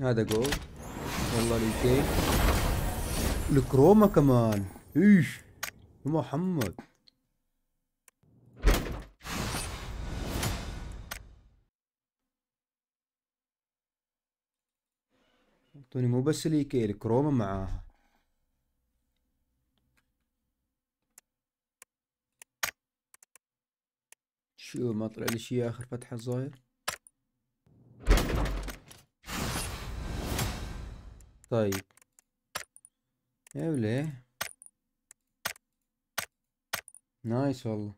هذا جولد والله ليكي الكروما كمان ايش محمد اعطوني مو بس ليكي الكروما معاها شو ما طلع لي شي اخر فتحة صغير Tayyip. Evle. Nice oldu.